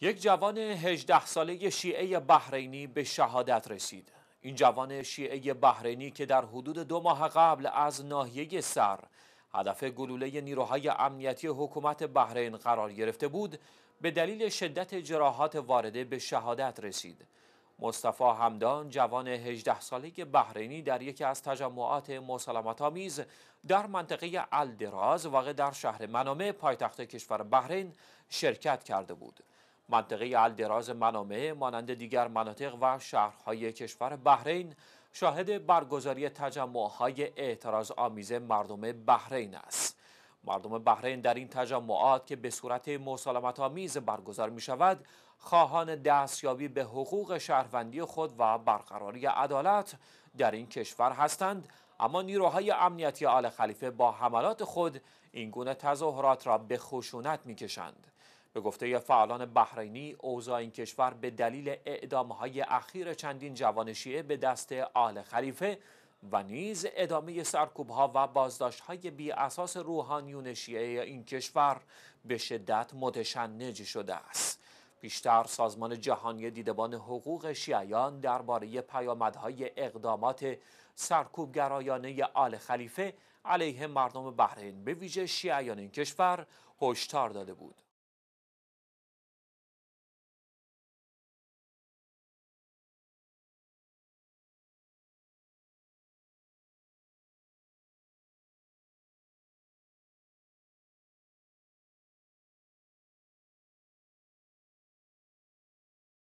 یک جوان 18 ساله شیعه بحرینی به شهادت رسید این جوان شیعه بحرینی که در حدود دو ماه قبل از ناحیه سر هدف گلوله نیروهای امنیتی حکومت بحرین قرار گرفته بود به دلیل شدت جراحات وارده به شهادت رسید مصطفی همدان جوان 18 ساله بحرینی در یکی از تجمعات آمیز در منطقه الدراز واقع در شهر منامه پایتخت کشور بحرین شرکت کرده بود منطقه الدراز منامع مانند دیگر مناطق و شهرهای کشور بحرین شاهد برگزاری تجمعهای اعتراض آمیز مردم بحرین است مردم بحرین در این تجمعات که به صورت مسالمت آمیز برگزار می شود خواهان دستیابی به حقوق شهروندی خود و برقراری عدالت در این کشور هستند اما نیروهای امنیتی آل خلیفه با حملات خود این گونه تظاهرات را به خشونت کشند به گفته فعالان بحرینی اوضاع این کشور به دلیل اعدامهای اخیر چندین جوان شیعه به دست آل خلیفه و نیز ادامه سرکوب ها و بازداشت های بی اساس روحانیون شیعه این کشور به شدت متشنج شده است. بیشتر سازمان جهانی دیدبان حقوق شیعیان درباره پیامدهای اقدامات سرکوبگرایانه آل خلیفه علیه مردم بحرین به ویژه شیعیان این کشور هشدار داده بود.